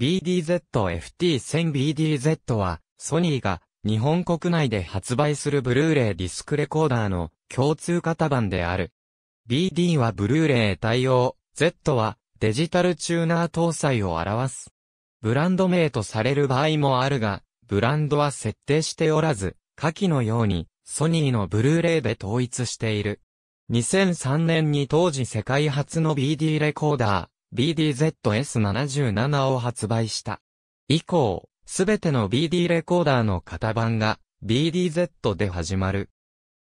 BDZFT1000BDZ は、ソニーが日本国内で発売するブルーレイディスクレコーダーの共通型版である。BD はブルーレイ対応、Z はデジタルチューナー搭載を表す。ブランド名とされる場合もあるが、ブランドは設定しておらず、下記のように、ソニーのブルーレイで統一している。2003年に当時世界初の BD レコーダー。BDZS77 を発売した。以降、すべての BD レコーダーの型番が BDZ で始まる。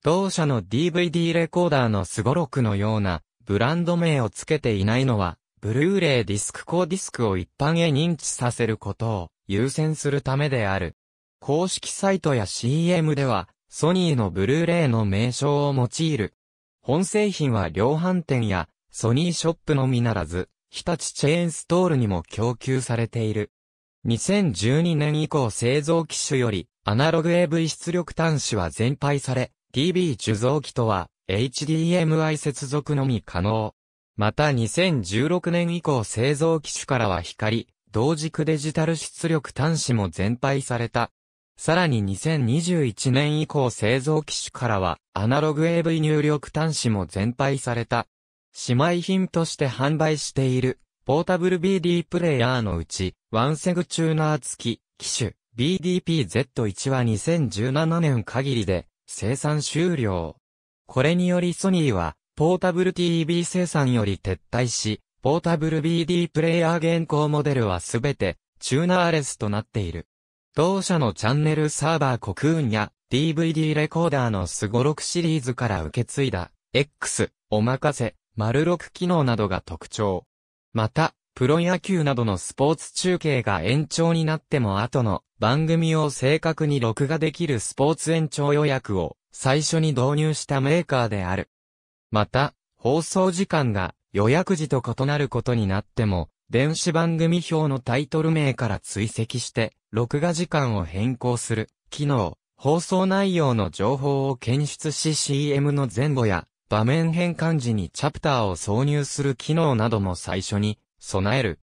同社の DVD レコーダーのスゴロクのようなブランド名を付けていないのは、ブルーレイディスクコディスクを一般へ認知させることを優先するためである。公式サイトや CM では、ソニーのブルーレイの名称を用いる。本製品は量販店やソニーショップのみならず、日立チェーンストールにも供給されている。2012年以降製造機種より、アナログ AV 出力端子は全廃され、TV 受像機とは、HDMI 接続のみ可能。また2016年以降製造機種からは光、同軸デジタル出力端子も全廃された。さらに2021年以降製造機種からは、アナログ AV 入力端子も全廃された。姉妹品として販売している、ポータブル BD プレイヤーのうち、ワンセグチューナー付き、機種、BDP-Z1 は2017年限りで、生産終了。これによりソニーは、ポータブル TV 生産より撤退し、ポータブル BD プレイヤー現行モデルはすべて、チューナーレスとなっている。同社のチャンネルサーバーコクーンや DVD レコーダーのスゴロクシリーズから受け継いだ X おまかせ丸6機能などが特徴。また、プロ野球などのスポーツ中継が延長になっても後の番組を正確に録画できるスポーツ延長予約を最初に導入したメーカーである。また、放送時間が予約時と異なることになっても、電子番組表のタイトル名から追跡して、録画時間を変更する、機能、放送内容の情報を検出し CM の前後や場面変換時にチャプターを挿入する機能なども最初に備える。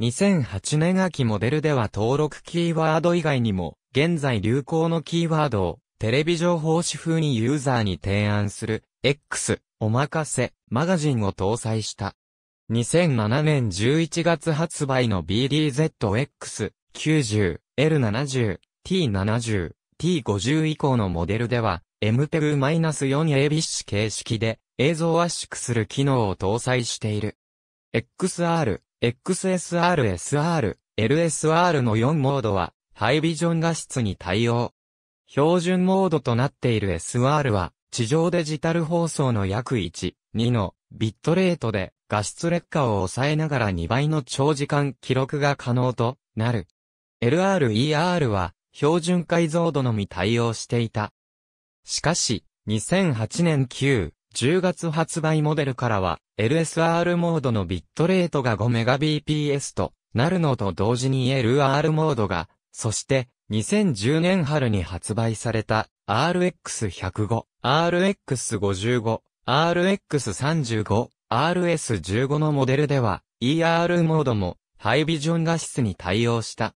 2008年秋モデルでは登録キーワード以外にも、現在流行のキーワードをテレビ情報誌風にユーザーに提案する X おまかせマガジンを搭載した。2007年11月発売の BDZX90、L70、T70、T50 以降のモデルでは M p e g -4A b ッ形式で映像圧縮する機能を搭載している。XR、XSR、SR、LSR の4モードはハイビジョン画質に対応。標準モードとなっている SR は地上デジタル放送の約1、2のビットレートで画質劣化を抑えながら2倍の長時間記録が可能となる。LRER は標準解像度のみ対応していた。しかし、2008年9、10月発売モデルからは、LSR モードのビットレートが 5Mbps となるのと同時に LR モードが、そして、2010年春に発売された RX105、RX55、RX35、RS15 のモデルでは ER モードもハイビジョン画質に対応した。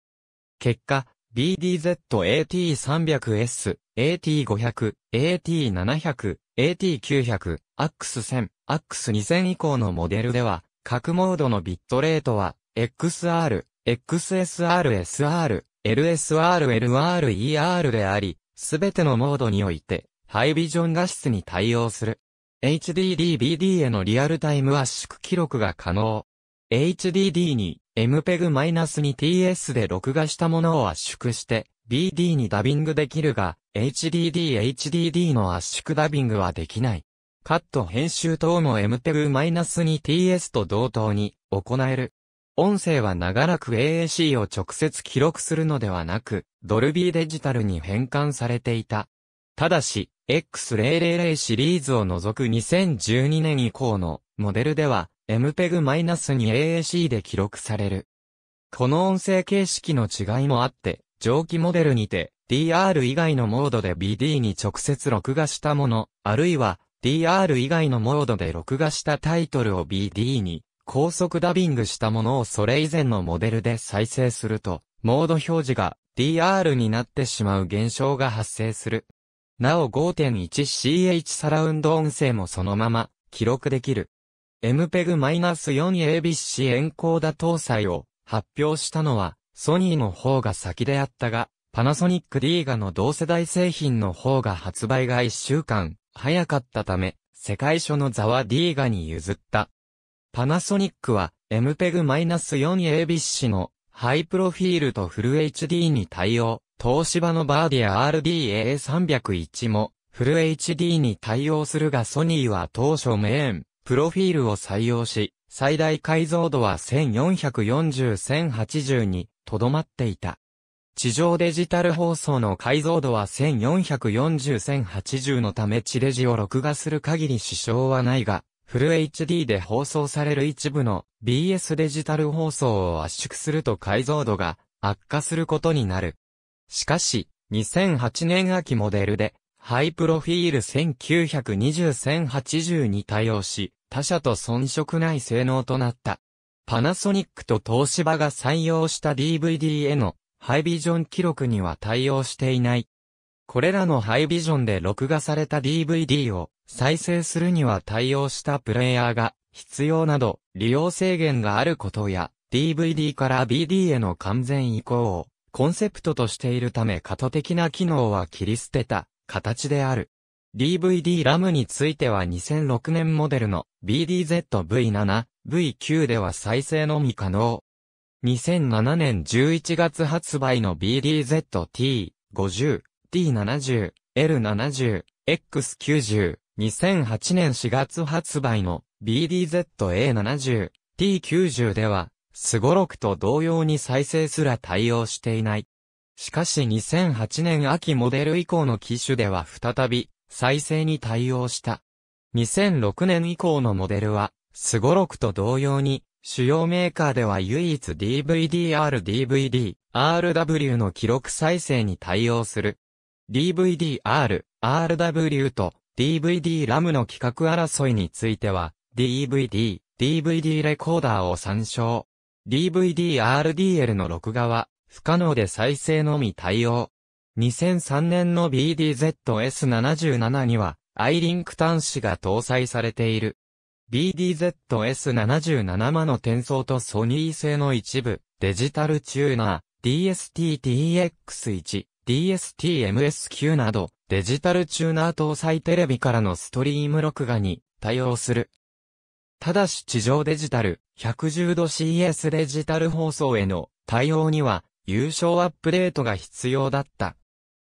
結果、BDZ-AT300S、AT500、AT700、AT900、AX1000、AX2000 以降のモデルでは、各モードのビットレートは、XR、XSR、SR、LSR、LR、ER であり、すべてのモードにおいて、ハイビジョン画質に対応する。HDD-BD へのリアルタイム圧縮記録が可能。HDD に MPEG-2TS で録画したものを圧縮して BD にダビングできるが、HDD、HDD の圧縮ダビングはできない。カット編集等も MPEG-2TS と同等に行える。音声は長らく AAC を直接記録するのではなく、ドルビーデジタルに変換されていた。ただし、X000 シリーズを除く2012年以降のモデルでは、MPEG-2AAC で記録される。この音声形式の違いもあって、蒸気モデルにて DR 以外のモードで BD に直接録画したもの、あるいは DR 以外のモードで録画したタイトルを BD に高速ダビングしたものをそれ以前のモデルで再生すると、モード表示が DR になってしまう現象が発生する。なお 5.1CH サラウンド音声もそのまま記録できる。MPEG-4ABC エンコーダ搭載を発表したのは、ソニーの方が先であったが、パナソニック D ガの同世代製品の方が発売が1週間早かったため、世界初のザワ D ガに譲った。パナソニックは MPEG-4ABC のハイプロフィールとフル HD に対応。東芝のバーディア RDA301 もフル HD に対応するがソニーは当初メーンプロフィールを採用し、最大解像度は1440-1080にとどまっていた。地上デジタル放送の解像度は1440-1080のため地デジを録画する限り支障はないが、フル HD で放送される一部の BS デジタル放送を圧縮すると解像度が悪化することになる。しかし、2008年秋モデルでハイプロフィール1920-1080に対応し、他社と遜色ない性能となった。パナソニックと東芝が採用した DVD へのハイビジョン記録には対応していない。これらのハイビジョンで録画された DVD を再生するには対応したプレイヤーが必要など利用制限があることや DVD から BD への完全移行をコンセプトとしているため過渡的な機能は切り捨てた形である。DVD ラムについては2006年モデルの BDZV7、V9 では再生のみ可能。2007年11月発売の BDZT、50、T70、L70、X90、2008年4月発売の BDZA70、T90 では、スゴロクと同様に再生すら対応していない。しかし2008年秋モデル以降の機種では再び、再生に対応した。2006年以降のモデルは、スゴロクと同様に、主要メーカーでは唯一 DVDR、DVD、RW の記録再生に対応する。DVDR、RW と DVD ラムの規格争いについては、DVD、DVD レコーダーを参照。DVD-RDL の録画は、不可能で再生のみ対応。2003年の BDZS77 には、アイリンク端子が搭載されている。BDZS77 マの転送とソニー製の一部、デジタルチューナー、DST-TX1、DST-MS9 など、デジタルチューナー搭載テレビからのストリーム録画に対応する。ただし地上デジタル、110度 CS デジタル放送への対応には、優勝アップデートが必要だった。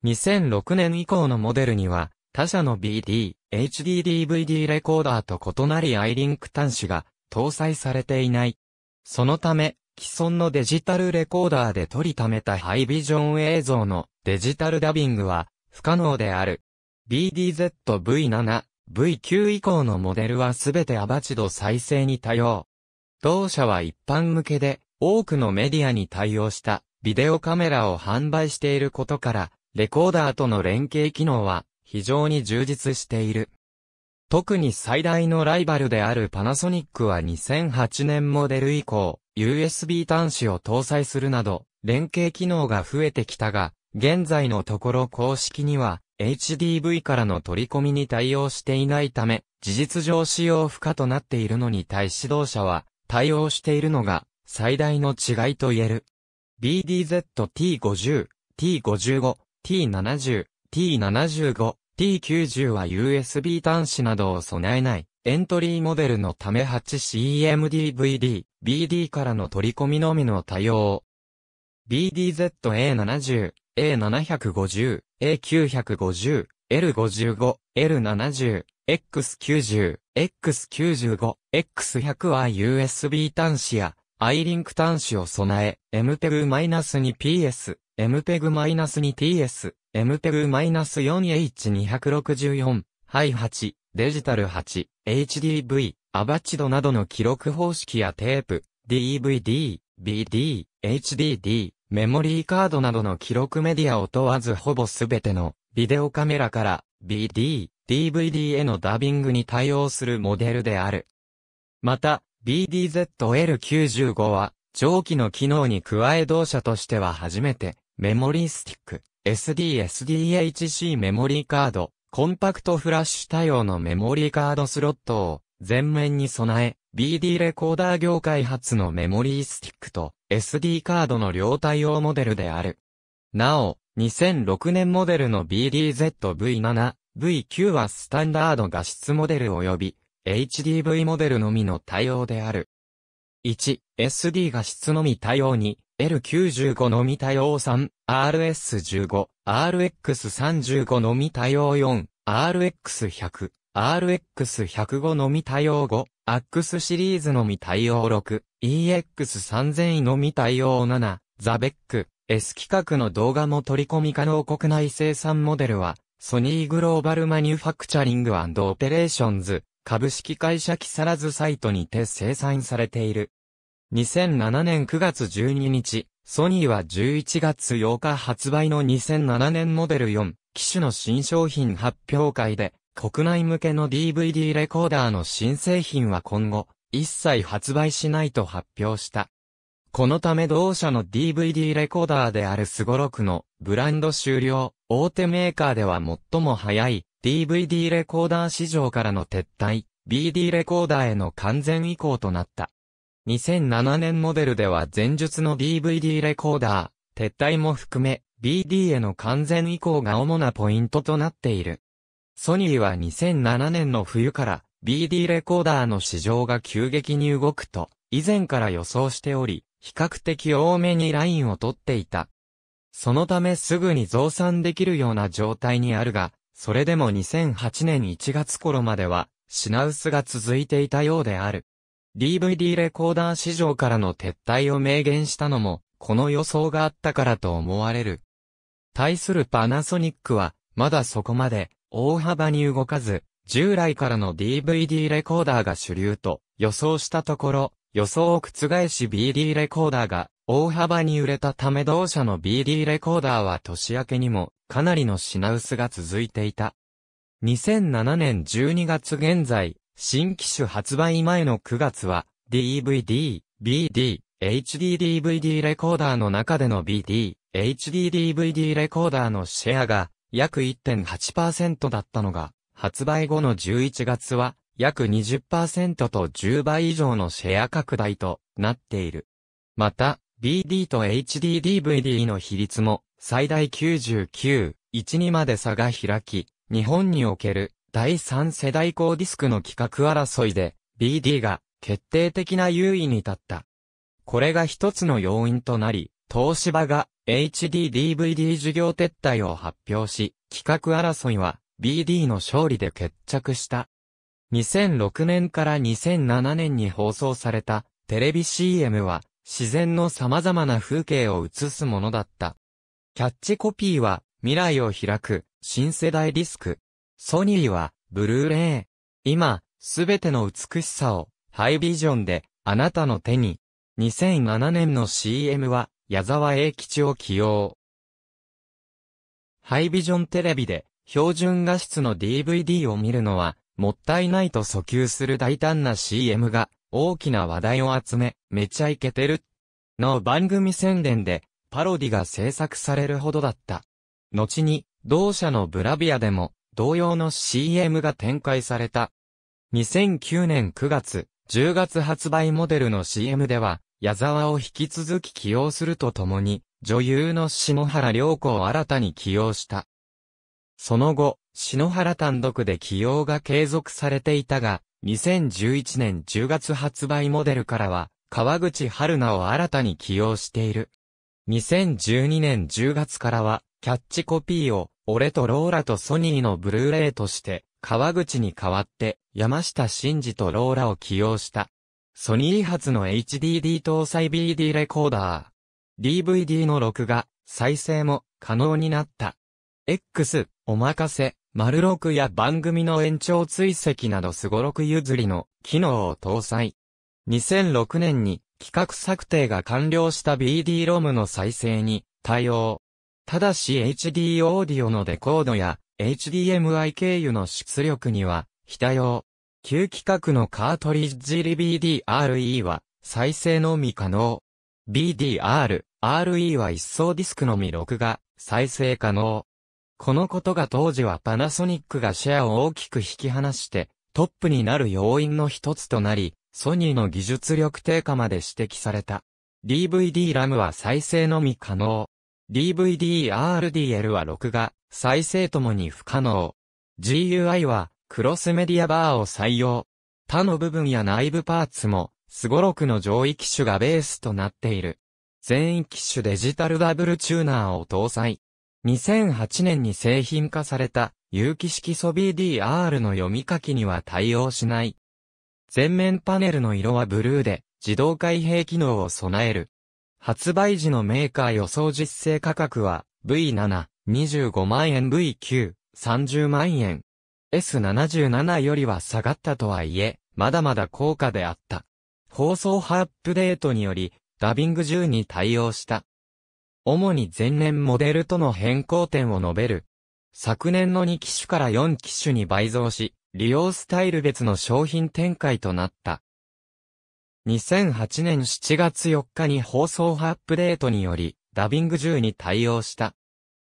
2006年以降のモデルには、他社の BD、HDDVD レコーダーと異なり iLink 端子が搭載されていない。そのため、既存のデジタルレコーダーで取りためたハイビジョン映像のデジタルダビングは不可能である。BDZV7、V9 以降のモデルはすべてアバチド再生に対応。同社は一般向けで多くのメディアに対応した。ビデオカメラを販売していることから、レコーダーとの連携機能は非常に充実している。特に最大のライバルであるパナソニックは2008年モデル以降、USB 端子を搭載するなど、連携機能が増えてきたが、現在のところ公式には、HDV からの取り込みに対応していないため、事実上使用不可となっているのに対し同社は、対応しているのが、最大の違いと言える。BDZT50、T55、T70、T75、T90 は USB 端子などを備えない。エントリーモデルのため 8CMDVD、BD からの取り込みのみの対応。BDZA70、A750、A950、L55、L70、X90、X95、X100 は USB 端子やアイリンク端子を備え、MPEG-2PS、MPEG-2TS、MPEG-4H264-8 デジタル 8HDV、アバチドなどの記録方式やテープ、DVD、BD、HDD、メモリーカードなどの記録メディアを問わずほぼすべてのビデオカメラから BD、DVD へのダビングに対応するモデルである。また、BDZL95 は、蒸気の機能に加え同社としては初めて、メモリースティック、SDSDHC メモリーカード、コンパクトフラッシュ対応のメモリーカードスロットを、全面に備え、BD レコーダー業界初のメモリースティックと SD カードの両対応モデルである。なお、2006年モデルの BDZV7、V9 はスタンダード画質モデル及び HDV モデルのみの対応である。1、SD 画質のみ対応2、L95 のみ対応3、RS15、RX35 のみ対応4、RX100、RX105 のみ対応5、AX シリーズのみ対応6、EX3000 のみ対応7、ザベック、S 規格の動画も取り込み可能国内生産モデルは、ソニーグローバルマニュファクチャリングオペレーションズ、株式会社木更津サイトにて生産されている。2007年9月12日、ソニーは11月8日発売の2007年モデル4機種の新商品発表会で、国内向けの DVD レコーダーの新製品は今後、一切発売しないと発表した。このため同社の DVD レコーダーであるスゴロクのブランド終了、大手メーカーでは最も早い DVD レコーダー市場からの撤退、BD レコーダーへの完全移行となった。2007年モデルでは前述の DVD レコーダー、撤退も含め、BD への完全移行が主なポイントとなっている。ソニーは2007年の冬から BD レコーダーの市場が急激に動くと、以前から予想しており、比較的多めにラインを取っていた。そのためすぐに増産できるような状態にあるが、それでも2008年1月頃までは、品薄が続いていたようである。DVD レコーダー市場からの撤退を明言したのも、この予想があったからと思われる。対するパナソニックは、まだそこまで、大幅に動かず、従来からの DVD レコーダーが主流と予想したところ、予想を覆し BD レコーダーが大幅に売れたため同社の BD レコーダーは年明けにもかなりの品薄が続いていた。2007年12月現在、新機種発売前の9月は DVD、BD、HDDVD レコーダーの中での BD、HDDVD レコーダーのシェアが約1.8%だったのが、発売後の11月は約20%と10倍以上のシェア拡大となっている。また、BD と HDDVD の比率も最大99、12まで差が開き、日本における第3世代高ディスクの企画争いで BD が決定的な優位に立った。これが一つの要因となり、東芝が HDDVD 事業撤退を発表し、企画争いは BD の勝利で決着した。2006年から2007年に放送されたテレビ CM は自然の様々な風景を映すものだった。キャッチコピーは、未来を開く、新世代ディスク。ソニーは、ブルーレイ。今、すべての美しさを、ハイビジョンで、あなたの手に。2007年の CM は、矢沢永吉を起用。ハイビジョンテレビで、標準画質の DVD を見るのは、もったいないと訴求する大胆な CM が、大きな話題を集め、めちゃイケてる。の番組宣伝で、パロディが制作されるほどだった。後に、同社のブラビアでも、同様の CM が展開された。2009年9月、10月発売モデルの CM では、矢沢を引き続き起用するとともに、女優の篠原涼子を新たに起用した。その後、篠原単独で起用が継続されていたが、2011年10月発売モデルからは、川口春奈を新たに起用している。2012年10月からは、キャッチコピーを、俺とローラとソニーのブルーレイとして、川口に代わって、山下真嗣とローラを起用した。ソニー発の HDD 搭載 BD レコーダー。DVD の録画、再生も可能になった。X、おまかせ。丸録や番組の延長追跡などすごろく譲りの機能を搭載。2006年に企画策定が完了した BD-ROM の再生に対応。ただし HD オーディオのデコードや HDMI 経由の出力には非対応。旧規格のカートリッジリ BDRE は再生のみ可能。BDR、RE は一層ディスクのみ録画、再生可能。このことが当時はパナソニックがシェアを大きく引き離してトップになる要因の一つとなり、ソニーの技術力低下まで指摘された。DVD ラムは再生のみ可能。DVD-RDL は録画、再生ともに不可能。GUI はクロスメディアバーを採用。他の部分や内部パーツも、スゴロクの上位機種がベースとなっている。全員機種デジタルダブルチューナーを搭載。2008年に製品化された有機式ソビー DR の読み書きには対応しない。前面パネルの色はブルーで自動開閉機能を備える。発売時のメーカー予想実勢価格は V7、25万円 V9、30万円。S77 よりは下がったとはいえ、まだまだ高価であった。放送波アップデートにより、ダビング10に対応した。主に前年モデルとの変更点を述べる。昨年の2機種から4機種に倍増し、利用スタイル別の商品展開となった。2008年7月4日に放送アップデートにより、ダビング10に対応した。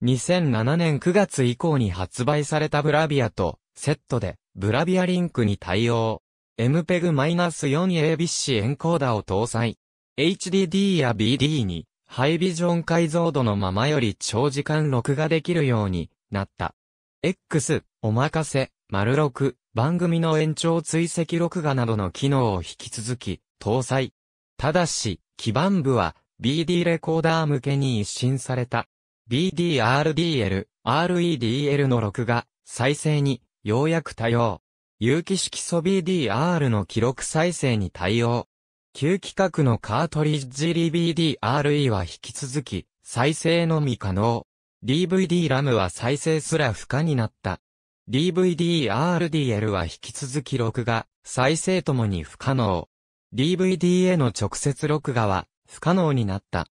2007年9月以降に発売されたブラビアと、セットで、ブラビアリンクに対応。MPEG-4ABC エンコーダを搭載。HDD や BD に、ハイビジョン解像度のままより長時間録画できるようになった。X、おまかせ、丸6、番組の延長追跡録画などの機能を引き続き搭載。ただし、基盤部は BD レコーダー向けに一新された。BDRDL、REDL の録画、再生に、ようやく対応。有機式素 BDR の記録再生に対応。旧規格のカートリッジ DVDRE は引き続き、再生のみ可能。DVD ラムは再生すら不可になった。DVD-RDL は引き続き録画、再生ともに不可能。DVD への直接録画は不可能になった。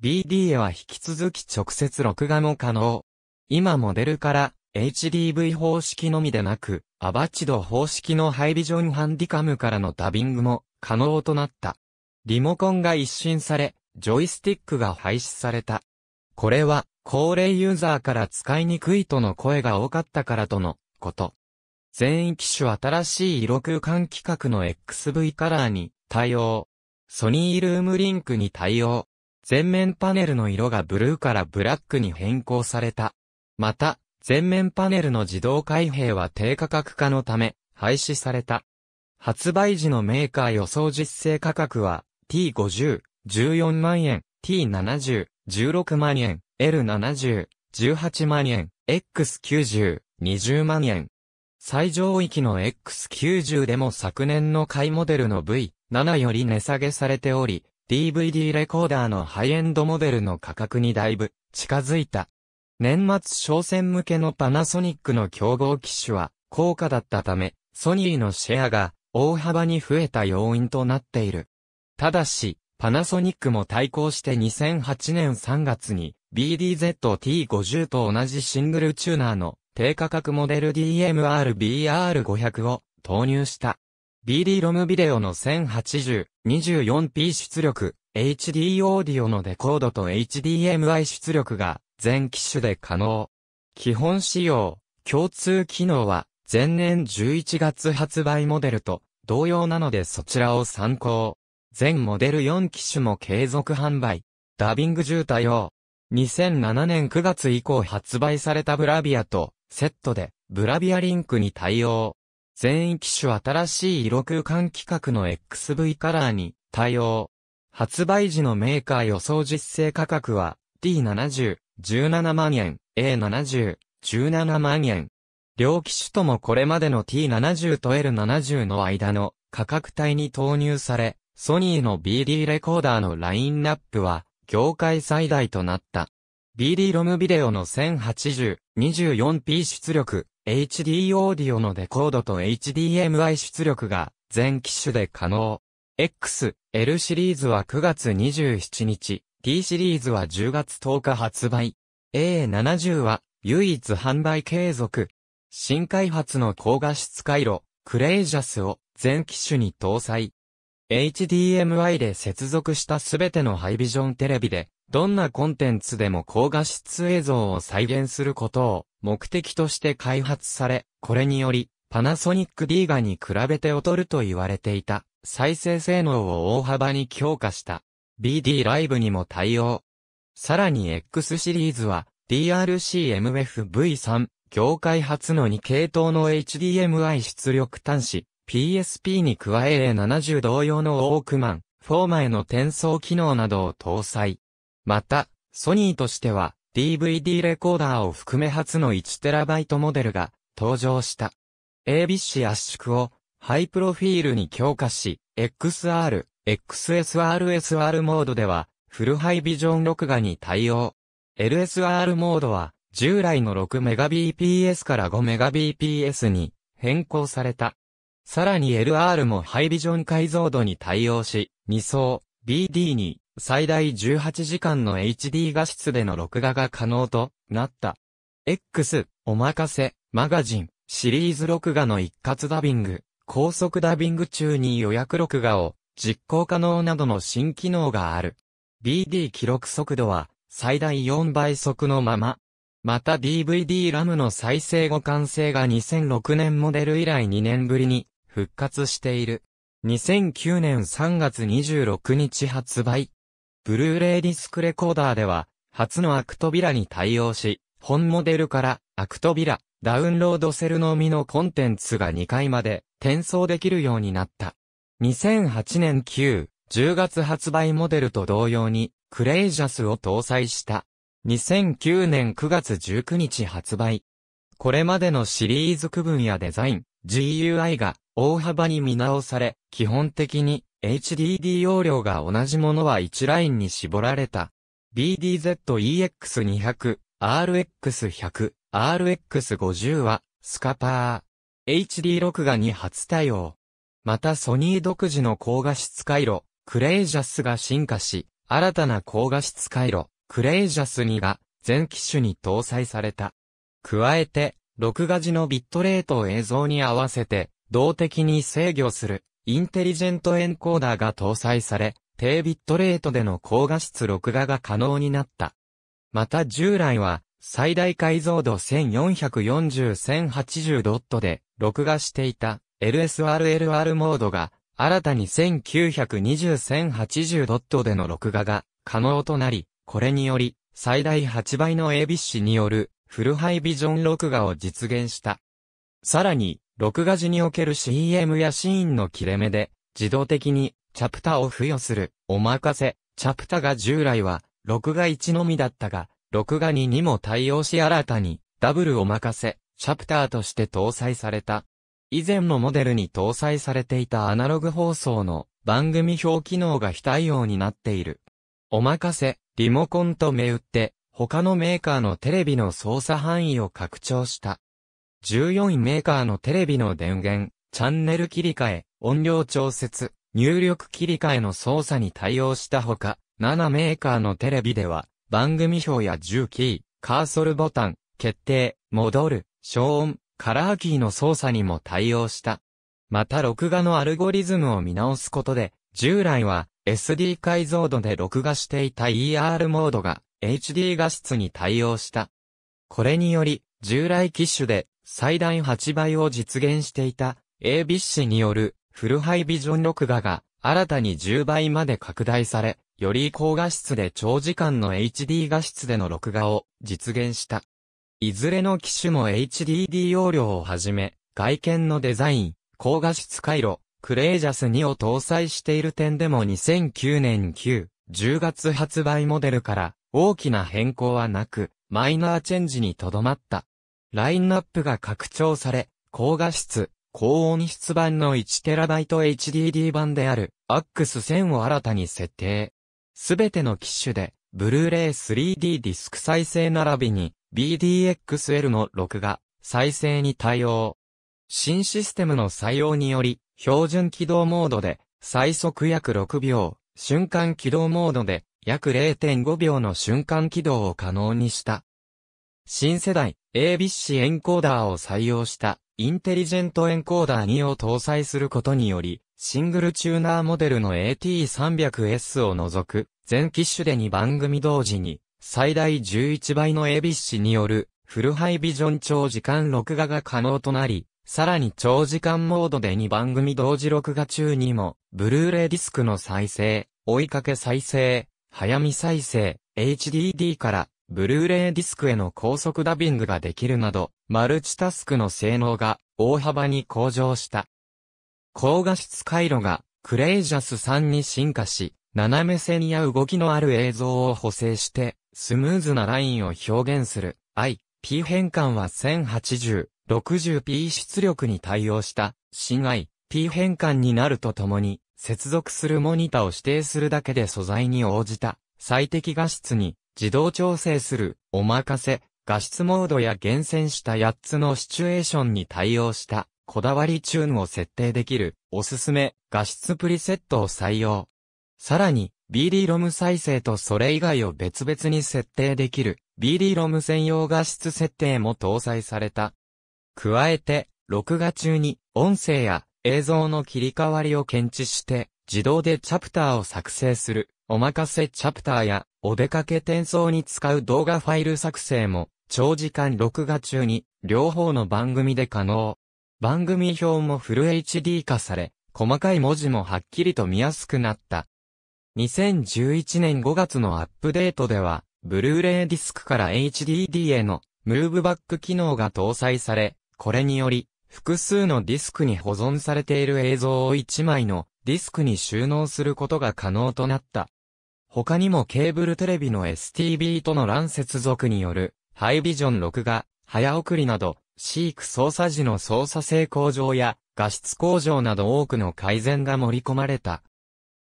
BD へは引き続き直接録画も可能。今モデルから HDV 方式のみでなく、アバッチド方式のハイビジョンハンディカムからのダビングも可能となった。リモコンが一新され、ジョイスティックが廃止された。これは、高齢ユーザーから使いにくいとの声が多かったからとのこと。全域種新しい色空間規格の XV カラーに対応。ソニールームリンクに対応。前面パネルの色がブルーからブラックに変更された。また、前面パネルの自動開閉は低価格化のため、廃止された。発売時のメーカー予想実勢価格は T50、14万円、T70、16万円、L70、18万円、X90、20万円。最上域の X90 でも昨年の買いモデルの V7 より値下げされており、DVD レコーダーのハイエンドモデルの価格にだいぶ近づいた。年末商戦向けのパナソニックの競合機種は高価だったため、ソニーのシェアが大幅に増えた要因となっている。ただし、パナソニックも対抗して2008年3月に BDZT50 と同じシングルチューナーの低価格モデル DMR-BR500 を投入した。BD ロムビデオの 1080-24p 出力、HD オーディオのデコードと HDMI 出力が全機種で可能。基本仕様、共通機能は前年11月発売モデルと同様なのでそちらを参考。全モデル4機種も継続販売。ダビング渋滞を2007年9月以降発売されたブラビアとセットでブラビアリンクに対応。全員機種新しい色空間規格の XV カラーに対応。発売時のメーカー予想実勢価格は d 7 0 17万円、A70、17万円。両機種ともこれまでの T70 と L70 の間の価格帯に投入され、ソニーの BD レコーダーのラインナップは、業界最大となった。BD ロムビデオの 1080-24p 出力、HD オーディオのデコードと HDMI 出力が全機種で可能。X、L シリーズは9月27日、T シリーズは10月10日発売。A70 は唯一販売継続、新開発の高画質回路、クレイジャスを全機種に搭載。HDMI で接続したすべてのハイビジョンテレビで、どんなコンテンツでも高画質映像を再現することを目的として開発され、これにより、パナソニック D ガに比べて劣ると言われていた、再生性能を大幅に強化した。BD ライブにも対応。さらに X シリーズは、DRC-MFV3、業界初の2系統の HDMI 出力端子、PSP に加え A70 同様のオークマン、フォーマへの転送機能などを搭載。また、ソニーとしては、DVD レコーダーを含め初の 1TB モデルが登場した。A b c 圧縮をハイプロフィールに強化し、XR、XSR、SR モードではフルハイビジョン録画に対応。LSR モードは従来の 6Mbps から 5Mbps に変更された。さらに LR もハイビジョン解像度に対応し、2層 BD に最大18時間の HD 画質での録画が可能となった。X、おまかせ、マガジン、シリーズ録画の一括ダビング、高速ダビング中に予約録画を実行可能などの新機能がある。BD 記録速度は最大4倍速のまままた DVD ラムの再生後完成が2006年モデル以来2年ぶりに復活している。2009年3月26日発売。ブルーレイディスクレコーダーでは、初のアクトビラに対応し、本モデルからアクトビラ、ダウンロードセルのみのコンテンツが2回まで転送できるようになった。2008年9、10月発売モデルと同様に、クレイジャスを搭載した。2009年9月19日発売。これまでのシリーズ区分やデザイン、GUI が大幅に見直され、基本的に HDD 容量が同じものは1ラインに絞られた。BDZEX200、RX100、RX50 はスカパー。HD 録画に初対応。またソニー独自の高画質回路、クレイジャスが進化し、新たな高画質回路、クレイジャスにが全機種に搭載された。加えて、録画時のビットレートを映像に合わせて、動的に制御する、インテリジェントエンコーダーが搭載され、低ビットレートでの高画質録画が可能になった。また従来は、最大解像度 1440×1080 ドットで、録画していた LSRLR モードが、新たに 1920×1080 ドットでの録画が可能となり、これにより、最大8倍の A ビッシによる、フルハイビジョン録画を実現した。さらに、録画時における CM やシーンの切れ目で、自動的に、チャプターを付与する、お任せ、チャプターが従来は、録画1のみだったが、録画2にも対応し新たに、ダブルお任せ、チャプターとして搭載された。以前のモデルに搭載されていたアナログ放送の番組表機能が非対応になっている。お任せ、リモコンと銘打って、他のメーカーのテレビの操作範囲を拡張した。14位メーカーのテレビの電源、チャンネル切り替え、音量調節、入力切り替えの操作に対応したほか、7メーカーのテレビでは、番組表や10キー、カーソルボタン、決定、戻る、消音、カラーキーの操作にも対応した。また録画のアルゴリズムを見直すことで、従来は SD 解像度で録画していた ER モードが HD 画質に対応した。これにより、従来機種で最大8倍を実現していた A b c によるフルハイビジョン録画が新たに10倍まで拡大され、より高画質で長時間の HD 画質での録画を実現した。いずれの機種も HDD 容量をはじめ、外見のデザイン、高画質回路、クレージャス2を搭載している点でも2009年9、10月発売モデルから大きな変更はなく、マイナーチェンジにとどまった。ラインナップが拡張され、高画質、高音質版の 1TBHDD 版である AX1000 を新たに設定。すべての機種で、ブルーレイ 3D ディスク再生並びに BDXL の録画、再生に対応。新システムの採用により、標準起動モードで最速約6秒、瞬間起動モードで約0.5秒の瞬間起動を可能にした。新世代 a b c エンコーダーを採用したインテリジェントエンコーダー2を搭載することにより、シングルチューナーモデルの AT300S を除く全機種で2番組同時に最大11倍の a b c によるフルハイビジョン長時間録画が可能となり、さらに長時間モードで2番組同時録画中にも、ブルーレイディスクの再生、追いかけ再生、早見再生、HDD からブルーレイディスクへの高速ダビングができるなど、マルチタスクの性能が大幅に向上した。高画質回路がクレイジャス3に進化し、斜め線や動きのある映像を補正して、スムーズなラインを表現する IP 変換は1080、60P 出力に対応した CI、P 変換になるとともに、接続するモニタを指定するだけで素材に応じた最適画質に自動調整するお任せ画質モードや厳選した8つのシチュエーションに対応したこだわりチューンを設定できるおすすめ画質プリセットを採用。さらに BD-ROM 再生とそれ以外を別々に設定できる BD-ROM 専用画質設定も搭載された加えて、録画中に音声や映像の切り替わりを検知して、自動でチャプターを作成する、おまかせチャプターや、お出かけ転送に使う動画ファイル作成も、長時間録画中に、両方の番組で可能。番組表もフル HD 化され、細かい文字もはっきりと見やすくなった。2011年5月のアップデートでは、ブルーレイディスクから HDD へのムーブバック機能が搭載され、これにより、複数のディスクに保存されている映像を1枚のディスクに収納することが可能となった。他にもケーブルテレビの STB との乱接続によるハイビジョン録画、早送りなど、飼育操作時の操作性向上や画質向上など多くの改善が盛り込まれた。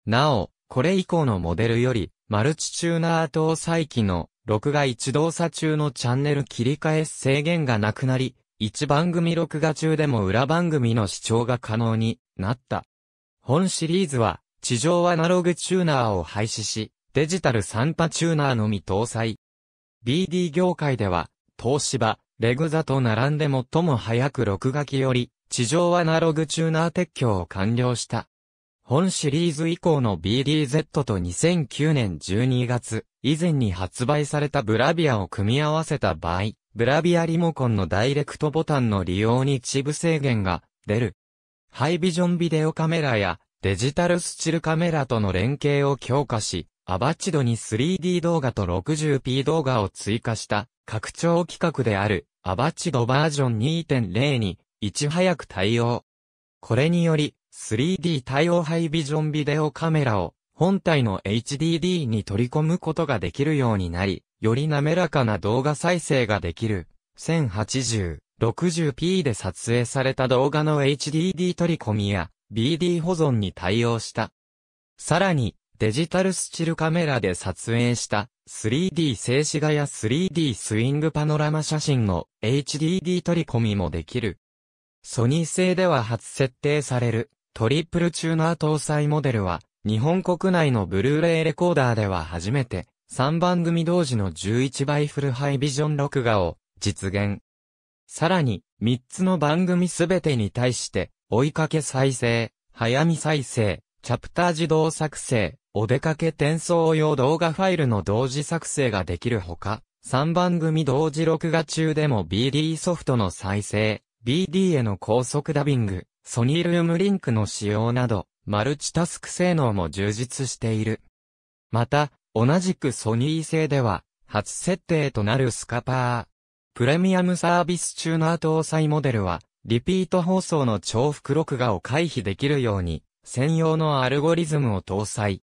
なお、これ以降のモデルより、マルチチューナー搭載機の録画一動作中のチャンネル切り替え制限がなくなり、一番組録画中でも裏番組の視聴が可能になった。本シリーズは、地上アナログチューナーを廃止し、デジタルサンタチューナーのみ搭載。BD 業界では、東芝、レグザと並んで最も早く録画機より、地上アナログチューナー撤去を完了した。本シリーズ以降の BDZ と2009年12月以前に発売されたブラビアを組み合わせた場合、ブラビアリモコンのダイレクトボタンの利用に一部制限が出る。ハイビジョンビデオカメラやデジタルスチルカメラとの連携を強化し、アバチドに 3D 動画と 60p 動画を追加した拡張規格であるアバチドバージョン2.0にいち早く対応。これにより 3D 対応ハイビジョンビデオカメラを本体の HDD に取り込むことができるようになり、より滑らかな動画再生ができる。1080、60p で撮影された動画の HDD 取り込みや BD 保存に対応した。さらに、デジタルスチルカメラで撮影した 3D 静止画や 3D スイングパノラマ写真の HDD 取り込みもできる。ソニー製では初設定されるトリプルチューナー搭載モデルは日本国内のブルーレイレコーダーでは初めて3番組同時の11倍フルハイビジョン録画を実現。さらに、3つの番組すべてに対して、追いかけ再生、早見再生、チャプター自動作成、お出かけ転送用動画ファイルの同時作成ができるほか、3番組同時録画中でも BD ソフトの再生、BD への高速ダビング、ソニールームリンクの使用など、マルチタスク性能も充実している。また、同じくソニー製では、初設定となるスカパー。プレミアムサービス中の搭載モデルは、リピート放送の重複録画を回避できるように、専用のアルゴリズムを搭載。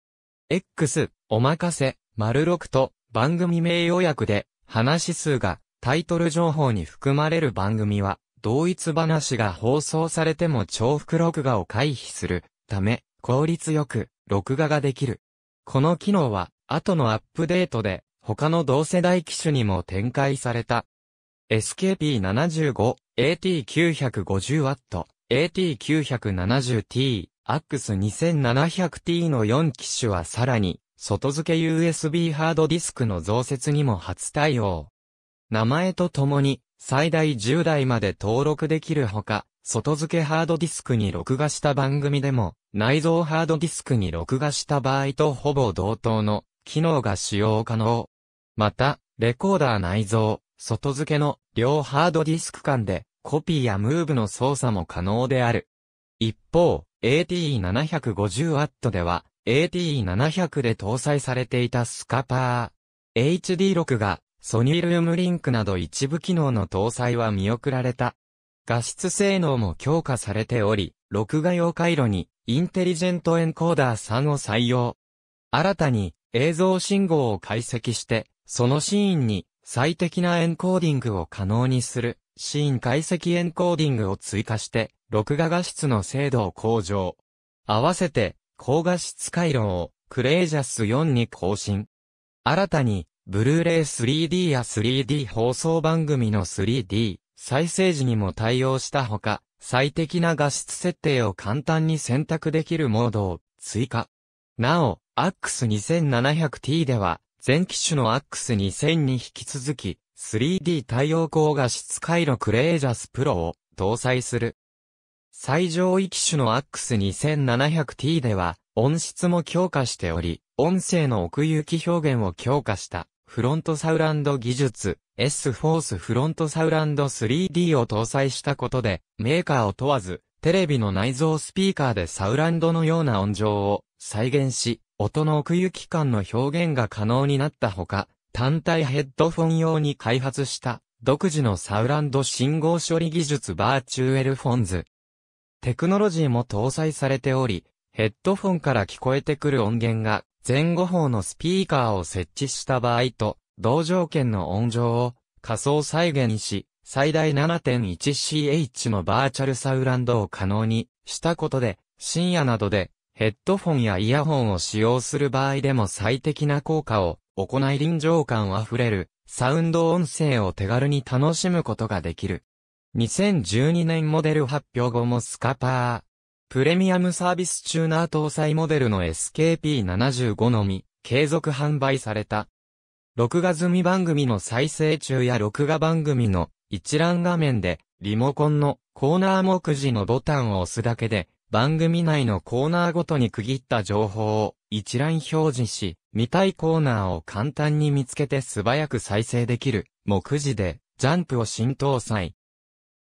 X、おまかせ、丸6と、番組名予約で、話数が、タイトル情報に含まれる番組は、同一話が放送されても重複録画を回避するため、効率よく、録画ができる。この機能は、後のアップデートで、他の同世代機種にも展開された。SKP75、AT950W、AT970T、AX2700T の4機種はさらに、外付け USB ハードディスクの増設にも初対応。名前とともに、最大10台まで登録できるほか、外付けハードディスクに録画した番組でも、内蔵ハードディスクに録画した場合とほぼ同等の機能が使用可能。また、レコーダー内蔵、外付けの両ハードディスク間でコピーやムーブの操作も可能である。一方、ATE750W では ATE700 で搭載されていたスカパー。HD6 がソニールームリンクなど一部機能の搭載は見送られた。画質性能も強化されており、録画用回路にインテリジェントエンコーダー3を採用。新たに映像信号を解析して、そのシーンに最適なエンコーディングを可能にする、シーン解析エンコーディングを追加して、録画画質の精度を向上。合わせて、高画質回路をクレイジャス4に更新。新たに、ブルーレイ 3D や 3D 放送番組の 3D 再生時にも対応したほか、最適な画質設定を簡単に選択できるモードを追加。なお、アックス2 7 0 0 t では、前機種のクス2 0 0 0に引き続き、3D 太陽光画質回路クレージャスプロを搭載する。最上位機種のアックス2 7 0 0 t では、音質も強化しており、音声の奥行き表現を強化したフロントサウランド技術 S-Force フロントサウランド 3D を搭載したことでメーカーを問わずテレビの内蔵スピーカーでサウランドのような音情を再現し音の奥行き感の表現が可能になったほか、単体ヘッドフォン用に開発した独自のサウランド信号処理技術バーチュエルフォンズ。テクノロジーも搭載されており、ヘッドフォンから聞こえてくる音源が前後方のスピーカーを設置した場合と同条件の音情を仮想再現し、最大 7.1ch のバーチャルサウランドを可能にしたことで、深夜などでヘッドフォンやイヤホンを使用する場合でも最適な効果を行い臨場感あふれるサウンド音声を手軽に楽しむことができる。2012年モデル発表後もスカパー。プレミアムサービスチューナー搭載モデルの SKP75 のみ、継続販売された。録画済み番組の再生中や録画番組の一覧画面で、リモコンのコーナー目次のボタンを押すだけで、番組内のコーナーごとに区切った情報を一覧表示し、見たいコーナーを簡単に見つけて素早く再生できる、目次で、ジャンプを新搭載。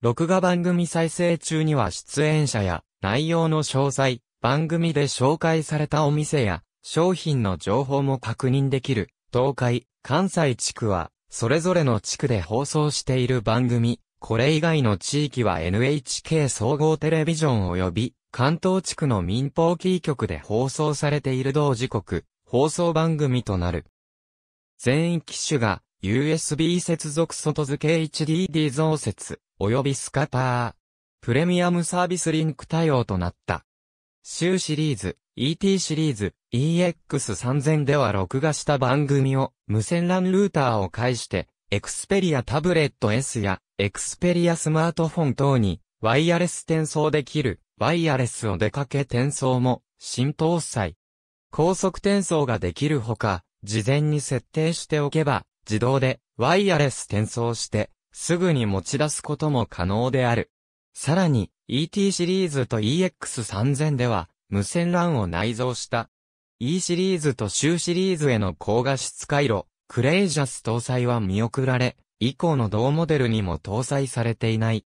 録画番組再生中には出演者や内容の詳細、番組で紹介されたお店や商品の情報も確認できる。東海、関西地区は、それぞれの地区で放送している番組、これ以外の地域は NHK 総合テレビジョン及び関東地区の民放キー局で放送されている同時刻、放送番組となる。全員機種が USB 接続外付け HDD 増設、及びスカパー。プレミアムサービスリンク対応となった。週シリーズ、ET シリーズ、EX3000 では録画した番組を無線 LAN ルーターを介して、Xperia タブレット S や Xperia スマートフォン等にワイヤレス転送できるワイヤレスを出かけ転送も、新搭載。高速転送ができるほか、事前に設定しておけば、自動でワイヤレス転送して、すぐに持ち出すことも可能である。さらに、ET シリーズと EX3000 では、無線 LAN を内蔵した。E シリーズと周シリーズへの高画質回路、クレイジャス搭載は見送られ、以降の同モデルにも搭載されていない。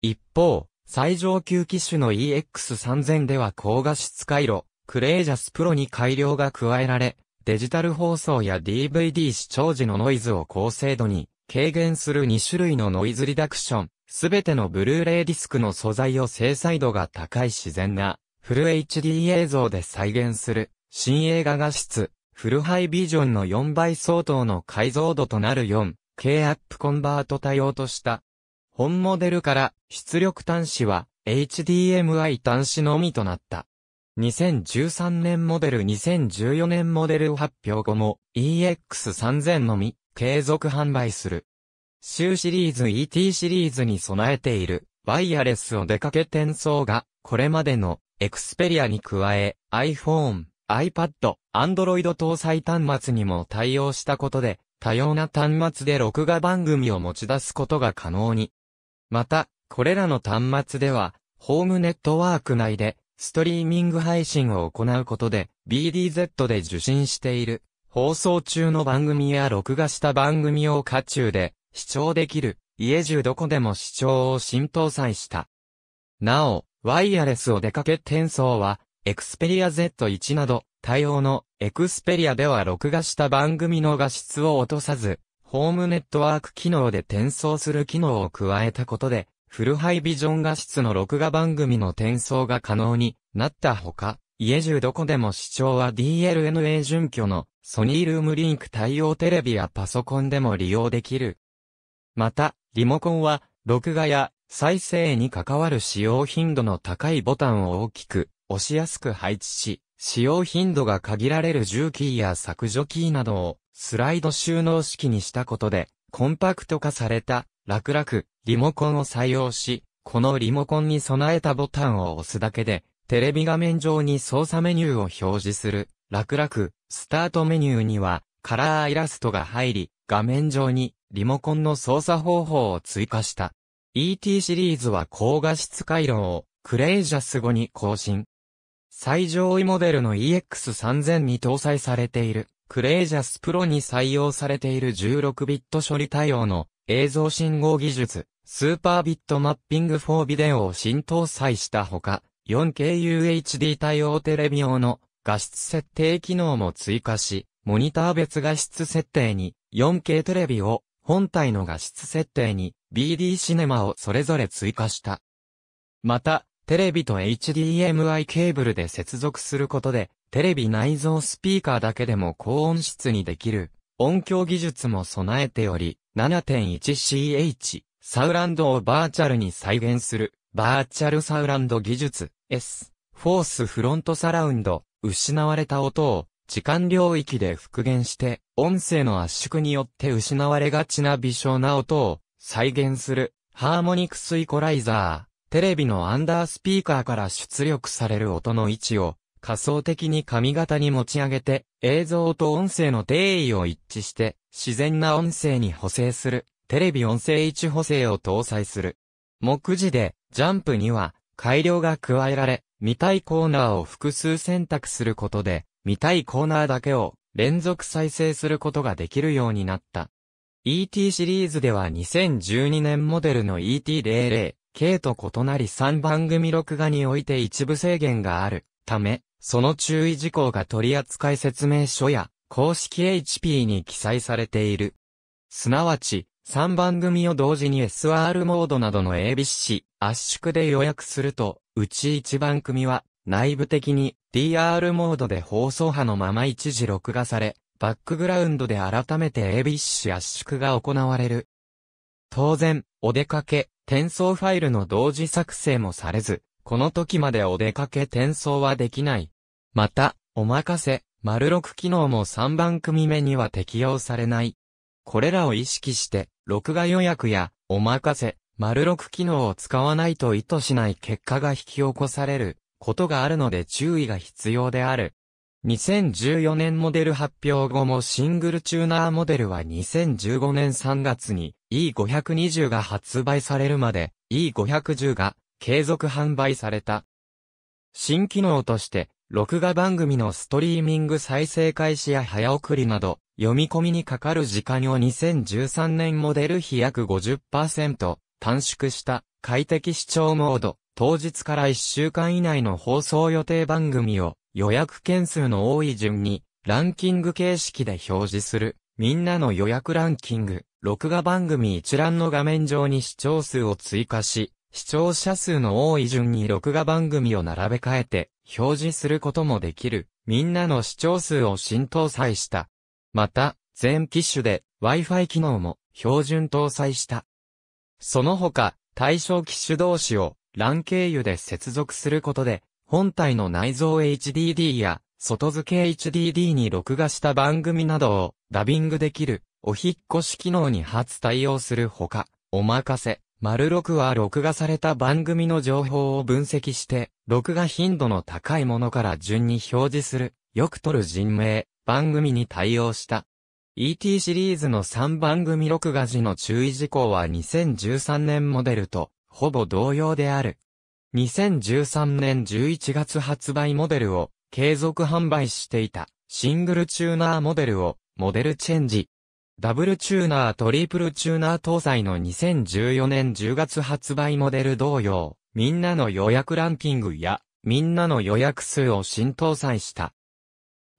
一方、最上級機種の EX3000 では高画質回路、クレージャスプロに改良が加えられ、デジタル放送や DVD 視聴時のノイズを高精度に軽減する2種類のノイズリダクション、すべてのブルーレイディスクの素材を精細度が高い自然なフル HD 映像で再現する新映画画質、フルハイビジョンの4倍相当の解像度となる 4K アップコンバート対応とした本モデルから出力端子は HDMI 端子のみとなった。2013年モデル2014年モデル発表後も EX3000 のみ継続販売する。週シリーズ ET シリーズに備えているワイヤレスを出かけ転送がこれまでのエクスペリアに加え iPhone、iPad、Android 搭載端末にも対応したことで多様な端末で録画番組を持ち出すことが可能にまた、これらの端末では、ホームネットワーク内で、ストリーミング配信を行うことで、BDZ で受信している、放送中の番組や録画した番組を家中で、視聴できる、家中どこでも視聴を新搭載した。なお、ワイヤレスを出かけ転送は、Xperia Z1 など、対応の Xperia では録画した番組の画質を落とさず、ホームネットワーク機能で転送する機能を加えたことで、フルハイビジョン画質の録画番組の転送が可能になったほか、家中どこでも視聴は DLNA 準拠のソニールームリンク対応テレビやパソコンでも利用できる。また、リモコンは、録画や再生に関わる使用頻度の高いボタンを大きく押しやすく配置し、使用頻度が限られる重キーや削除キーなどをスライド収納式にしたことで、コンパクト化された、楽々、リモコンを採用し、このリモコンに備えたボタンを押すだけで、テレビ画面上に操作メニューを表示する、楽々、スタートメニューには、カラーイラストが入り、画面上に、リモコンの操作方法を追加した。ET シリーズは高画質回路を、クレイジャス後に更新。最上位モデルの EX3000 に搭載されている。クレージャスプロに採用されている16ビット処理対応の映像信号技術、スーパービットマッピング4ビデオを新搭載したほか、4K UHD 対応テレビ用の画質設定機能も追加し、モニター別画質設定に 4K テレビを、本体の画質設定に BD シネマをそれぞれ追加した。また、テレビと HDMI ケーブルで接続することで、テレビ内蔵スピーカーだけでも高音質にできる音響技術も備えており、7.1ch サウランドをバーチャルに再現するバーチャルサウランド技術 S フォースフロントサラウンド失われた音を時間領域で復元して音声の圧縮によって失われがちな微小な音を再現するハーモニクスイコライザーテレビのアンダースピーカーから出力される音の位置を仮想的に髪型に持ち上げて、映像と音声の定位を一致して、自然な音声に補正する、テレビ音声位置補正を搭載する。目次で、ジャンプには、改良が加えられ、見たいコーナーを複数選択することで、見たいコーナーだけを連続再生することができるようになった。ET シリーズでは2012年モデルの ET00、K と異なり3番組録画において一部制限がある。ため、その注意事項が取扱説明書や公式 HP に記載されている。すなわち、3番組を同時に SR モードなどの ABC 圧縮で予約すると、うち1番組は内部的に DR モードで放送波のまま一時録画され、バックグラウンドで改めて ABC 圧縮が行われる。当然、お出かけ、転送ファイルの同時作成もされず、この時までお出かけ転送はできない。また、お任せ、丸6機能も3番組目には適用されない。これらを意識して、録画予約や、お任せ、丸6機能を使わないと意図しない結果が引き起こされることがあるので注意が必要である。2014年モデル発表後もシングルチューナーモデルは2015年3月に E520 が発売されるまで E510 が継続販売された。新機能として、録画番組のストリーミング再生開始や早送りなど、読み込みにかかる時間を2013年モデル比約50%短縮した快適視聴モード、当日から1週間以内の放送予定番組を予約件数の多い順にランキング形式で表示する。みんなの予約ランキング、録画番組一覧の画面上に視聴数を追加し、視聴者数の多い順に録画番組を並べ替えて表示することもできる、みんなの視聴数を新搭載した。また、全機種で Wi-Fi 機能も標準搭載した。その他、対象機種同士を LAN 経由で接続することで、本体の内蔵 HDD や外付け HDD に録画した番組などをダビングできるお引越し機能に初対応するほか、お任せ、丸六は録画された番組の情報を分析して、録画頻度の高いものから順に表示する、よく撮る人名、番組に対応した。ET シリーズの3番組録画時の注意事項は2013年モデルと、ほぼ同様である。2013年11月発売モデルを、継続販売していた、シングルチューナーモデルを、モデルチェンジ、ダブルチューナートリプルチューナー搭載の2014年10月発売モデル同様、みんなの予約ランキングや、みんなの予約数を新搭載した。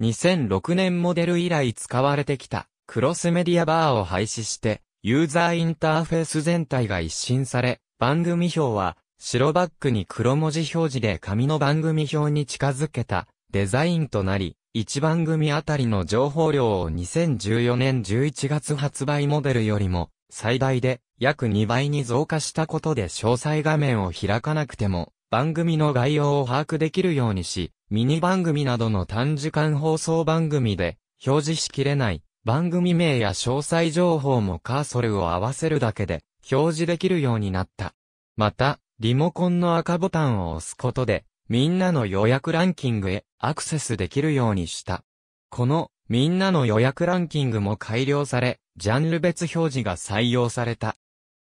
2006年モデル以来使われてきた、クロスメディアバーを廃止して、ユーザーインターフェース全体が一新され、番組表は、白バックに黒文字表示で紙の番組表に近づけた、デザインとなり、1番組あたりの情報量を2014年11月発売モデルよりも最大で約2倍に増加したことで詳細画面を開かなくても番組の概要を把握できるようにし、ミニ番組などの短時間放送番組で表示しきれない番組名や詳細情報もカーソルを合わせるだけで表示できるようになった。また、リモコンの赤ボタンを押すことでみんなの予約ランキングへアクセスできるようにした。このみんなの予約ランキングも改良され、ジャンル別表示が採用された。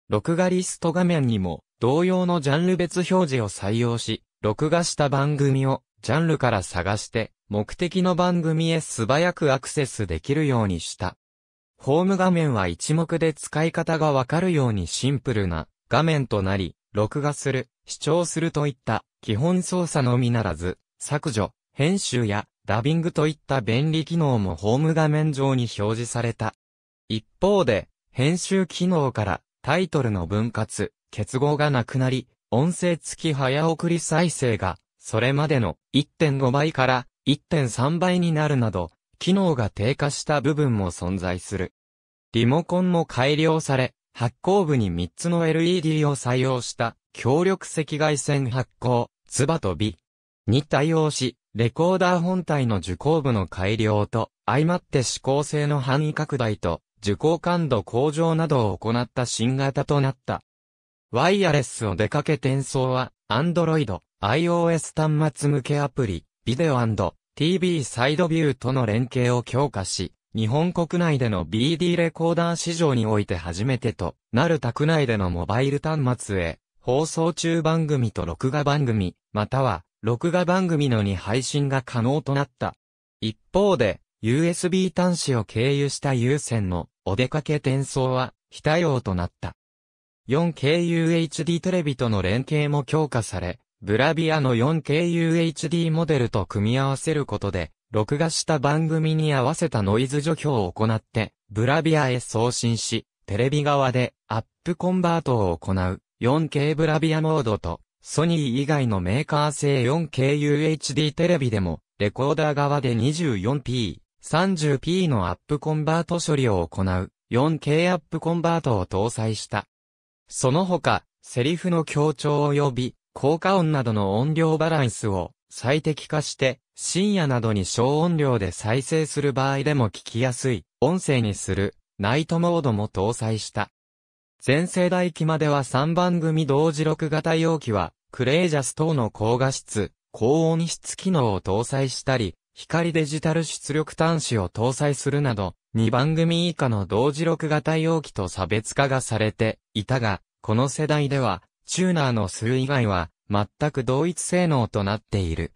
録画リスト画面にも同様のジャンル別表示を採用し、録画した番組をジャンルから探して目的の番組へ素早くアクセスできるようにした。ホーム画面は一目で使い方がわかるようにシンプルな画面となり、録画する、視聴するといった基本操作のみならず、削除、編集やダビングといった便利機能もホーム画面上に表示された。一方で、編集機能からタイトルの分割、結合がなくなり、音声付き早送り再生が、それまでの1.5倍から1.3倍になるなど、機能が低下した部分も存在する。リモコンも改良され、発光部に3つの LED を採用した強力赤外線発光ツバとビ。に対応し、レコーダー本体の受光部の改良と、相まって指向性の範囲拡大と、受光感度向上などを行った新型となった。ワイヤレスを出かけ転送は、Android、iOS 端末向けアプリ、ビデオ &TV サイドビューとの連携を強化し、日本国内での BD レコーダー市場において初めてとなる宅内でのモバイル端末へ放送中番組と録画番組、または、録画番組のに配信が可能となった。一方で、USB 端子を経由した有線のお出かけ転送は非対応となった。4KUHD テレビとの連携も強化され、ブラビアの 4KUHD モデルと組み合わせることで、録画した番組に合わせたノイズ除去を行って、ブラビアへ送信し、テレビ側でアップコンバートを行う。4K ブラビアモードと、ソニー以外のメーカー製 4K UHD テレビでも、レコーダー側で 24p、30p のアップコンバート処理を行う、4K アップコンバートを搭載した。その他、セリフの強調及び、効果音などの音量バランスを最適化して、深夜などに小音量で再生する場合でも聞きやすい音声にするナイトモードも搭載した。全世代期までは3番組同時録型容器は、クレイジャス等の高画質、高音質機能を搭載したり、光デジタル出力端子を搭載するなど、2番組以下の同時録型容器と差別化がされていたが、この世代では、チューナーの数以外は、全く同一性能となっている。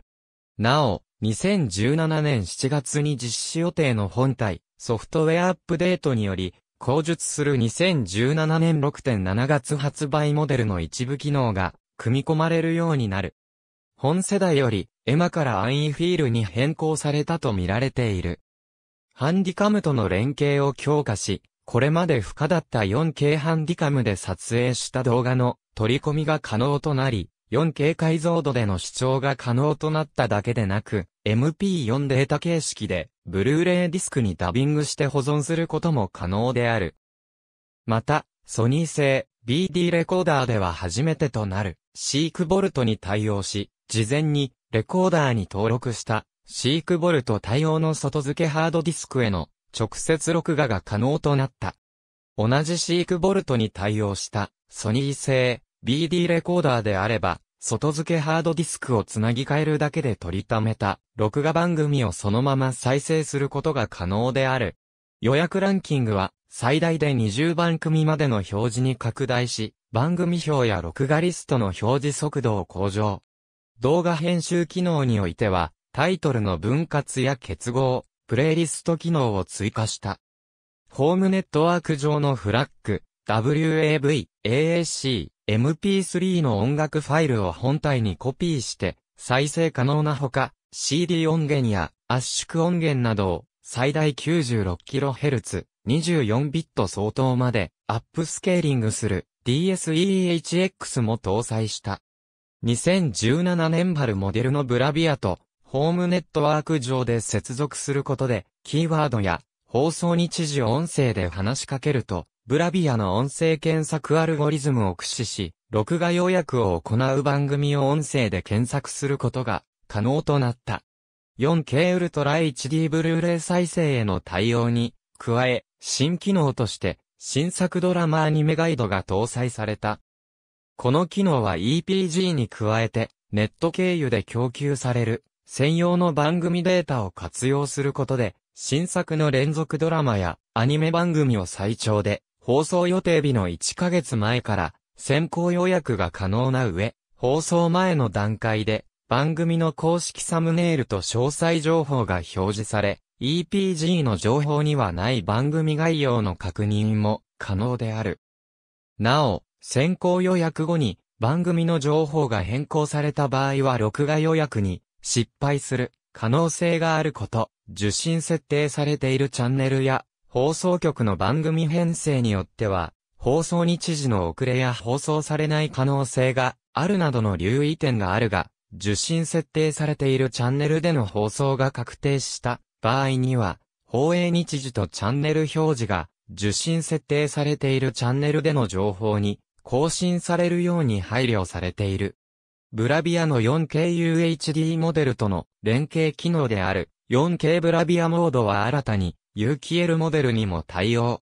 なお、2017年7月に実施予定の本体、ソフトウェアアップデートにより、後述する2017年6.7月発売モデルの一部機能が組み込まれるようになる。本世代よりエマからアインフィールに変更されたと見られている。ハンディカムとの連携を強化し、これまで不可だった 4K ハンディカムで撮影した動画の取り込みが可能となり、4K 解像度での視聴が可能となっただけでなく、MP4 データ形式でブルーレイディスクにダビングして保存することも可能である。また、ソニー製 BD レコーダーでは初めてとなるシークボルトに対応し、事前にレコーダーに登録したシークボルト対応の外付けハードディスクへの直接録画が可能となった。同じシークボルトに対応したソニー製 BD レコーダーであれば外付けハードディスクをつなぎ替えるだけで取りためた、録画番組をそのまま再生することが可能である。予約ランキングは、最大で20番組までの表示に拡大し、番組表や録画リストの表示速度を向上。動画編集機能においては、タイトルの分割や結合、プレイリスト機能を追加した。ホームネットワーク上のフラッグ、WAV、AAC、MP3 の音楽ファイルを本体にコピーして再生可能なほか、CD 音源や圧縮音源などを最大 96kHz、24ビット相当までアップスケーリングする DSEHX も搭載した。2017年春モデルのブラビアとホームネットワーク上で接続することで、キーワードや放送日時音声で話しかけると、ブラビアの音声検索アルゴリズムを駆使し、録画要約を行う番組を音声で検索することが可能となった。4K ウルトラ HD ブルーレイ再生への対応に、加え、新機能として、新作ドラマアニメガイドが搭載された。この機能は EPG に加えて、ネット経由で供給される、専用の番組データを活用することで、新作の連続ドラマやアニメ番組を最長で放送予定日の1ヶ月前から先行予約が可能な上、放送前の段階で番組の公式サムネイルと詳細情報が表示され、EPG の情報にはない番組概要の確認も可能である。なお、先行予約後に番組の情報が変更された場合は録画予約に失敗する可能性があること、受信設定されているチャンネルや放送局の番組編成によっては、放送日時の遅れや放送されない可能性があるなどの留意点があるが、受信設定されているチャンネルでの放送が確定した場合には、放映日時とチャンネル表示が受信設定されているチャンネルでの情報に更新されるように配慮されている。ブラビアの 4K UHD モデルとの連携機能である 4K ブラビアモードは新たに有機 l モデルにも対応。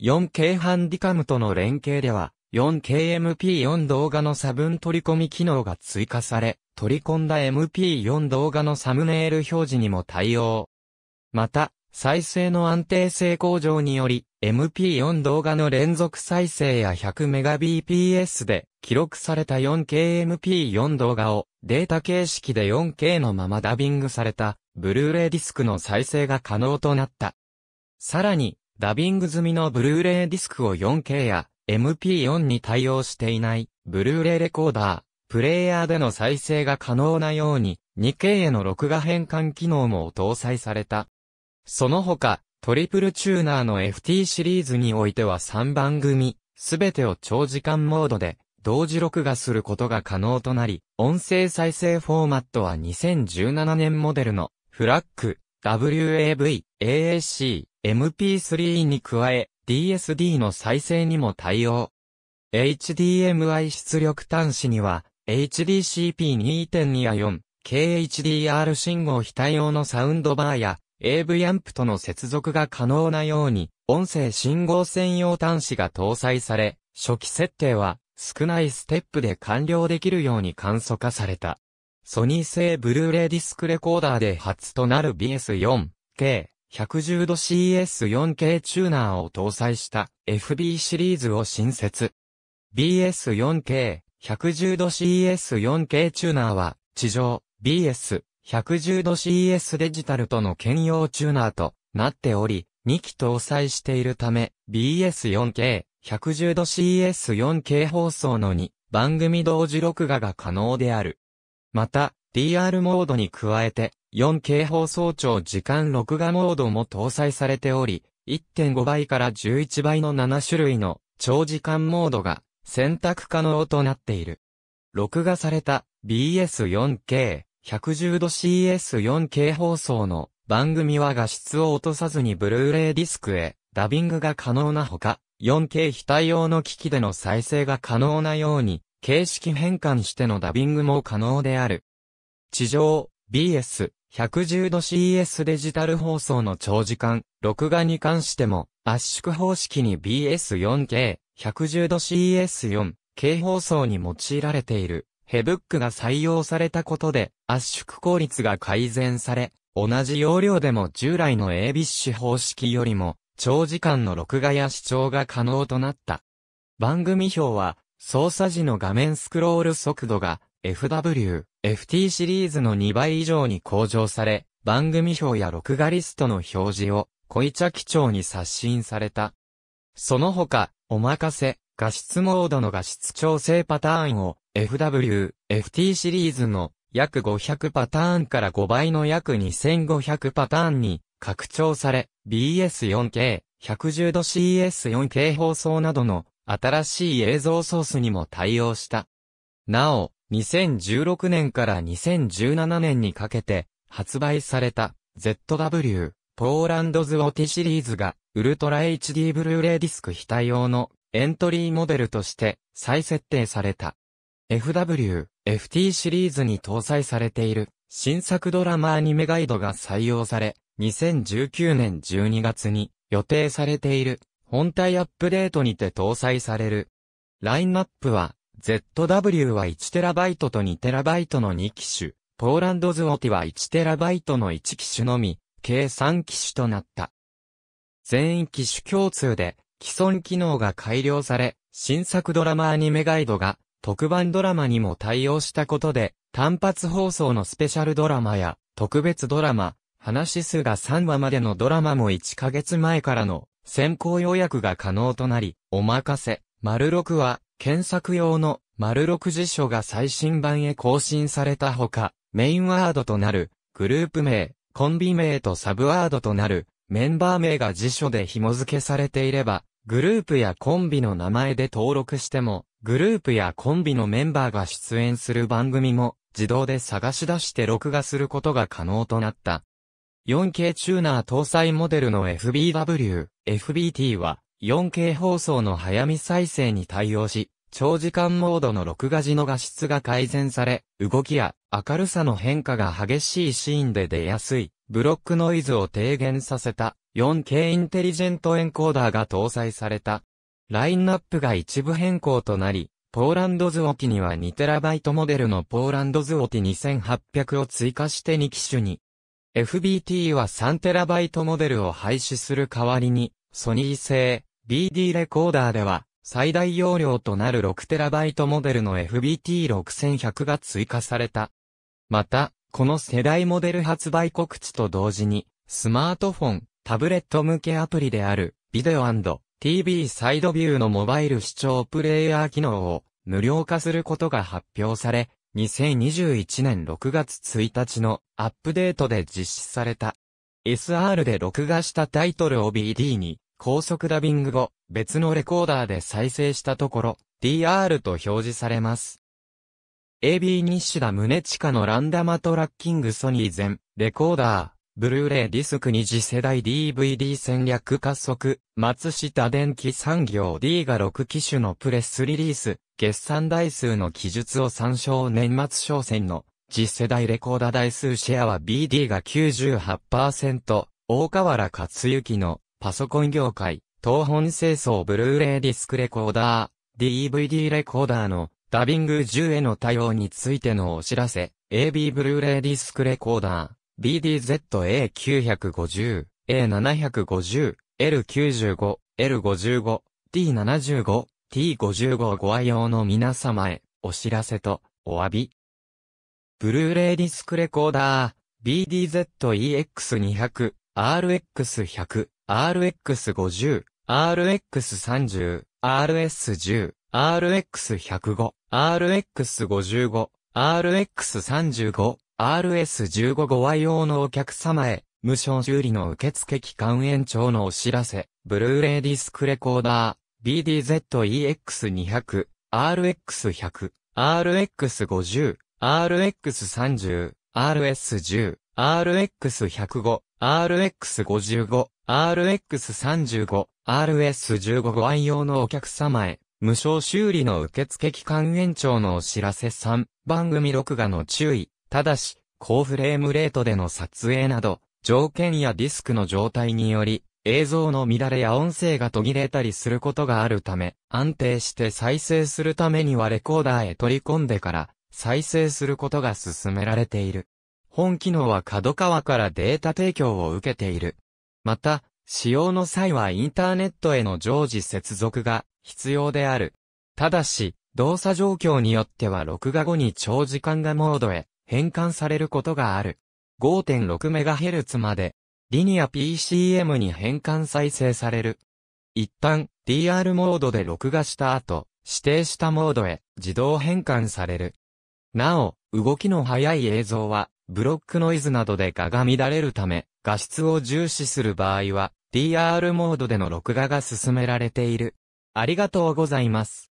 4K ハンディカムとの連携では、4KMP4 動画の差分取り込み機能が追加され、取り込んだ MP4 動画のサムネイル表示にも対応。また、再生の安定性向上により、MP4 動画の連続再生や 100Mbps で記録された 4KMP4 動画をデータ形式で 4K のままダビングされた、ブルーレイディスクの再生が可能となった。さらに、ダビング済みのブルーレイディスクを 4K や MP4 に対応していない、ブルーレイレコーダー、プレイヤーでの再生が可能なように、2K への録画変換機能も搭載された。その他、トリプルチューナーの FT シリーズにおいては3番組、すべてを長時間モードで、同時録画することが可能となり、音声再生フォーマットは2017年モデルのフラッ c WAV、AAC、MP3 に加え、DSD の再生にも対応。HDMI 出力端子には、HDCP2.2 や4、KHDR 信号非対応のサウンドバーや、AV アンプとの接続が可能なように、音声信号専用端子が搭載され、初期設定は少ないステップで完了できるように簡素化された。ソニー製ブルーレイディスクレコーダーで初となる BS4K 110度 CS4K チューナーを搭載した FB シリーズを新設。BS4K 110度 CS4K チューナーは地上 BS 110度 CS デジタルとの兼用チューナーとなっており、2機搭載しているため BS4K 1 1 0度 c s 4 k 放送の2番組同時録画が可能である。また、DR モードに加えて 4K 放送長時間録画モードも搭載されており、1.5倍から11倍の7種類の長時間モードが選択可能となっている。録画された BS4K 1 1 0度 c s 4 k 放送の番組は画質を落とさずにブルーレイディスクへダビングが可能なほか、4K 非対応の機器での再生が可能なように、形式変換してのダビングも可能である。地上、BS、110度 CS デジタル放送の長時間、録画に関しても、圧縮方式に BS4K、110度 CS4、K 放送に用いられている、ヘブックが採用されたことで、圧縮効率が改善され、同じ容量でも従来の A ビッシュ方式よりも、長時間の録画や視聴が可能となった。番組表は、操作時の画面スクロール速度が FW、FT シリーズの2倍以上に向上され、番組表や録画リストの表示を、小イチャ基調に刷新された。その他、お任せ、画質モードの画質調整パターンを、FW、FT シリーズの約500パターンから5倍の約2500パターンに拡張され、BS4K、1 1 0度 c s 4 k 放送などの新しい映像ソースにも対応した。なお、2016年から2017年にかけて発売された ZW ポーランドズウォティシリーズがウルトラ HD ブルーレイディスク非対応のエントリーモデルとして再設定された。FW、FT シリーズに搭載されている新作ドラマアニメガイドが採用され、2019年12月に予定されている本体アップデートにて搭載される。ラインナップは ZW は 1TB と 2TB の2機種、ポーランドズオティは 1TB の1機種のみ、計3機種となった。全員機種共通で既存機能が改良され、新作ドラマアニメガイドが特番ドラマにも対応したことで、単発放送のスペシャルドラマや特別ドラマ、話数が3話までのドラマも1ヶ月前からの先行予約が可能となり、お任せ。丸6は、検索用の丸6辞書が最新版へ更新されたほか、メインワードとなる、グループ名、コンビ名とサブワードとなる、メンバー名が辞書で紐付けされていれば、グループやコンビの名前で登録しても、グループやコンビのメンバーが出演する番組も、自動で探し出して録画することが可能となった。4K チューナー搭載モデルの FBW、FBT は 4K 放送の早見再生に対応し、長時間モードの録画時の画質が改善され、動きや明るさの変化が激しいシーンで出やすい、ブロックノイズを低減させた 4K インテリジェントエンコーダーが搭載された。ラインナップが一部変更となり、ポーランドズオキには 2TB モデルのポーランドズオキ2800を追加して2機種に FBT は 3TB モデルを廃止する代わりに、ソニー製 BD レコーダーでは、最大容量となる 6TB モデルの FBT6100 が追加された。また、この世代モデル発売告知と同時に、スマートフォン、タブレット向けアプリである、ビデオ &TV サイドビューのモバイル視聴プレイヤー機能を無料化することが発表され、2021年6月1日のアップデートで実施された。SR で録画したタイトルを BD に高速ダビング後、別のレコーダーで再生したところ、DR と表示されます。AB 西田宗近のランダマトラッキングソニー全レコーダー。ブルーレイディスク2次世代 DVD 戦略加速、松下電機産業 D が6機種のプレスリリース、決算台数の記述を参照年末商戦の次世代レコーダー台数シェアは BD が98%、大河原克幸のパソコン業界、東本清掃ブルーレイディスクレコーダー、DVD レコーダーのダビング10への対応についてのお知らせ、AB ブルーレイディスクレコーダー。BDZA950、A750、L95、L55、T75、T55 ご愛用の皆様へお知らせとお詫び。ブルーレイディスクレコーダー BDZEX200、RX100、RX50、RX30、RS10、RX105、RX55、RX35、RS15 ご愛用のお客様へ、無償修理の受付期間延長のお知らせ、ブルーレイディスクレコーダー、BDZEX200、RX100、RX50、RX30、RS10、RX105、RX55、RX35、RS15 ご愛用のお客様へ、無償修理の受付期間延長のお知らせ3、番組録画の注意。ただし、高フレームレートでの撮影など、条件やディスクの状態により、映像の乱れや音声が途切れたりすることがあるため、安定して再生するためにはレコーダーへ取り込んでから、再生することが進められている。本機能は角川からデータ提供を受けている。また、使用の際はインターネットへの常時接続が必要である。ただし、動作状況によっては録画後に長時間がモードへ変換されることがある。5.6MHz まで、リニア PCM に変換再生される。一旦、DR モードで録画した後、指定したモードへ自動変換される。なお、動きの速い映像は、ブロックノイズなどで画が乱れるため、画質を重視する場合は、DR モードでの録画が進められている。ありがとうございます。